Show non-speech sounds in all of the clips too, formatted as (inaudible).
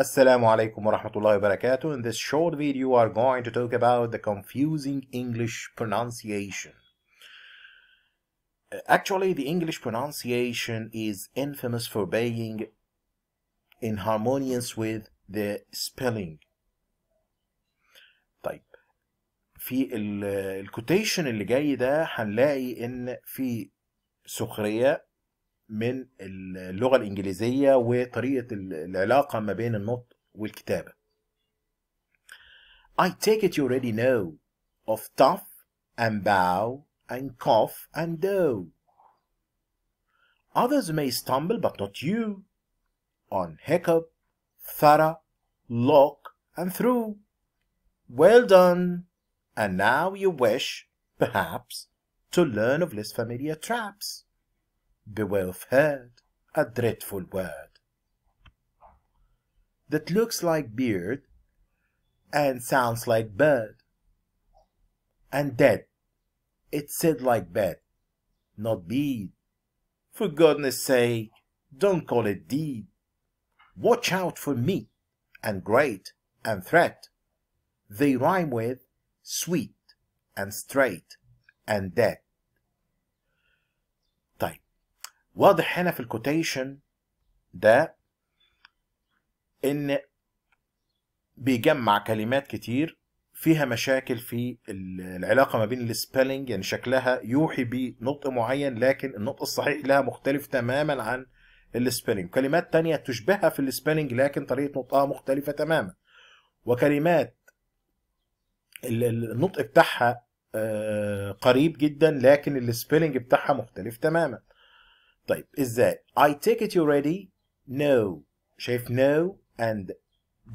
Assalamu alaikum wa rahmatullahi In this short video, we are going to talk about the confusing English pronunciation. Uh, actually, the English pronunciation is infamous for being in harmonious with the spelling. طيب في quotation اللي جاي ده هنلاقي ان في سخرية. من اللغه الانجليزيه وطريقه العلاقه ما بين النطق والكتابه I take it you already know of tough and bow and cough and doe. Others may stumble but not you on hiccup, thara, lock and through. Well done! And now you wish, perhaps, to learn of less familiar traps. Beowulf heard a dreadful word that looks like beard and sounds like bird. And dead, it's said like bed, not bead. For goodness sake, don't call it deed. Watch out for meat and great and threat. They rhyme with sweet and straight and dead. واضح هنا في الكوتيشن ده ان بيجمع كلمات كتير فيها مشاكل في العلاقه ما بين السبيلنج يعني شكلها يوحي بنطق معين لكن النطق الصحيح لها مختلف تماما عن السبيلنج كلمات تانية تشبهها في السبيلنج لكن طريقه نطقها مختلفه تماما وكلمات النطق بتاعها آه، قريب جدا لكن السبيلنج بتاعها مختلف تماما طيب ازاي I take it you ready no شايف no and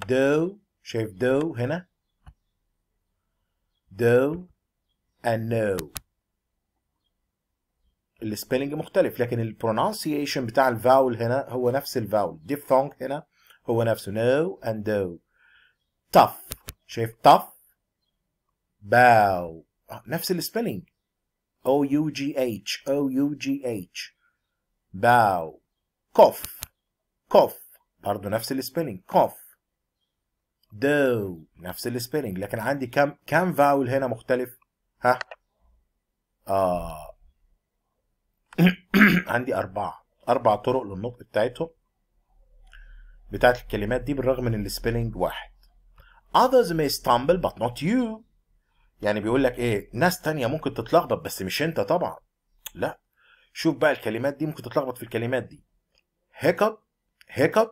do شايف do هنا do and no السبيلنج مختلف لكن البرونانسيشن بتاع الفاول هنا هو نفس الفاول ديفونج هنا هو نفسه no and do tough شايف tough bow نفس السبيلنج O U G H O U G H باو كوف كوف برضه نفس السبيلنج كوف دو نفس السبيلنج لكن عندي كم كم فاول هنا مختلف ها آه (clears throat) عندي أربعة أربع طرق للنطق بتاعتهم بتاعت الكلمات دي بالرغم من السبيلنج واحد others may stumble but not you يعني بيقول لك ايه ناس تانية ممكن تتلخبط بس مش انت طبعا لا شوف بقى الكلمات دي ممكن تتلخبط في الكلمات دي hiccup hiccup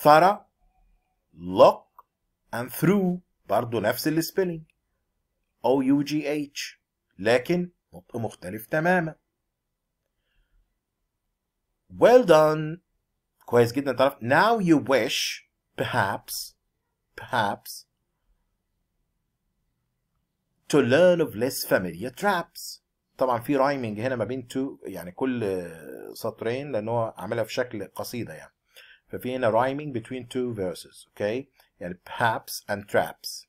ثرى lock and through برضه نفس السبيلنج او يو جي اتش لكن نطق مختلف تماما well done كويس جدا تعرف now you wish perhaps perhaps to learn of less familiar traps طبعا في رايمنج هنا ما بين تو يعني كل سطرين لان هو عاملها في شكل قصيده يعني ففي هنا رايمنج between two verses اوكي يعني perhaps and traps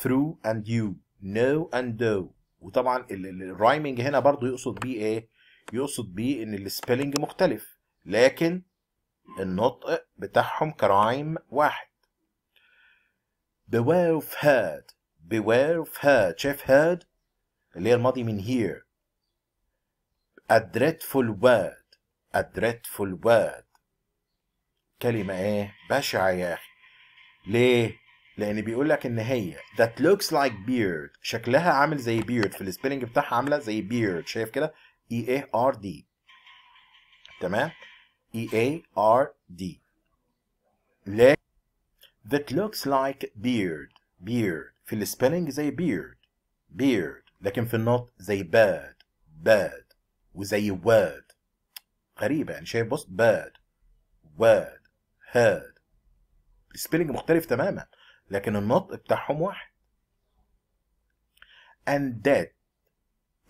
through and you no and do وطبعا الرايمنج هنا برضو يقصد بيه ايه يقصد بيه ان السبيلنج مختلف لكن النطق بتاعهم كرايم واحد beware of herd beware of herd شايف herd اللي هي الماضي من هير a dreadful word a dreadful word كلمة ايه بشعة يا اخي ليه لان بيقول لك ان هي that looks like beard شكلها عامل زي beard في السبيلنج بتاعها عامله زي beard شايف كده e a r d تمام e a r d ليه that looks like beard beard في السبيلنج زي beard beard لكن في النطق زي باد باد وزي واد غريبة يعني شايف بص باد واد هاد السبيلنج مختلف تماما لكن النطق بتاعهم واحد and that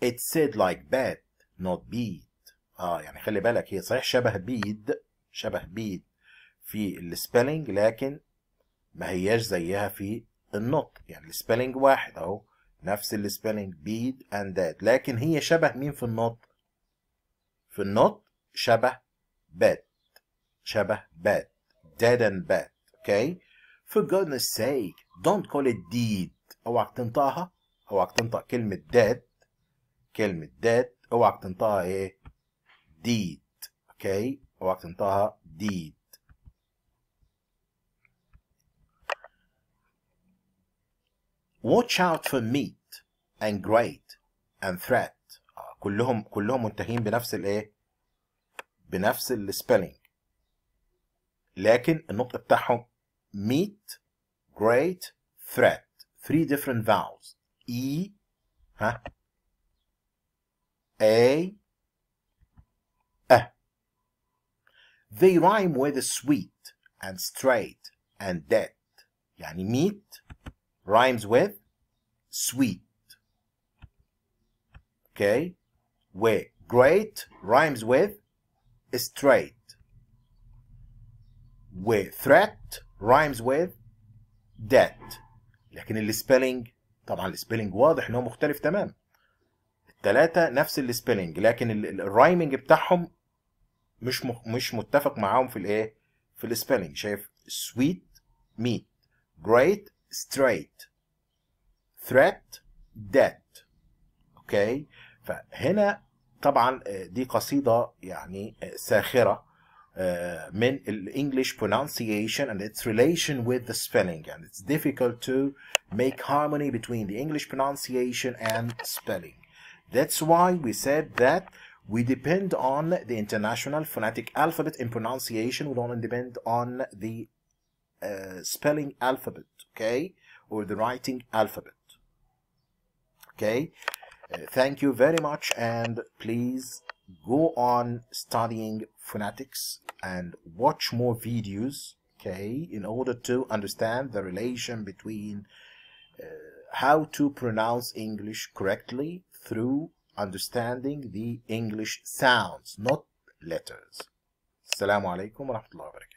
it said like bad not beat اه يعني خلي بالك هي صحيح شبه بيد شبه بيد في السبيلنج لكن ما هياش زيها في النطق يعني السبيلنج واحد اهو نفس السبيلنج بيد اند ذات لكن هي شبه مين في النطق في النطق شبه بات شبه بات dead and bad اوكي for goodness sake don't call it deed اوعك تنطقها اوعك تنطق كلمة dead كلمة dead اوعك تنطقها ايه deed اوكي اوعك تنطقها deed watch out for meat and great and threat uh, كلهم كلهم منتهين بنفس الايه بنفس السبيلنج لكن النطق بتاعهم meat great threat three different vowels e ها a أه. Eh. They rhyme with sweet and straight and dead. يعني meat rhymes with sweet okay و great rhymes with straight و threat rhymes with debt لكن spelling طبعا spelling واضح ان هو مختلف تماما التلاتة نفس spelling لكن الرايمنج بتاعهم مش مش متفق معاهم في الايه في spelling شايف sweet meat great straight threat debt Okay. فهنا طبعا دي قصيدة يعني ساخره من الانجليش pronunciation and its relation with the spelling and it's difficult to make harmony between the english pronunciation and spelling that's why we said that we depend on the international phonetic alphabet in pronunciation we don't depend on the uh, spelling alphabet okay, or the writing alphabet. Okay, uh, thank you very much, and please go on studying phonetics and watch more videos, okay, in order to understand the relation between uh, how to pronounce English correctly through understanding the English sounds, not letters. السلام عليكم ورحمة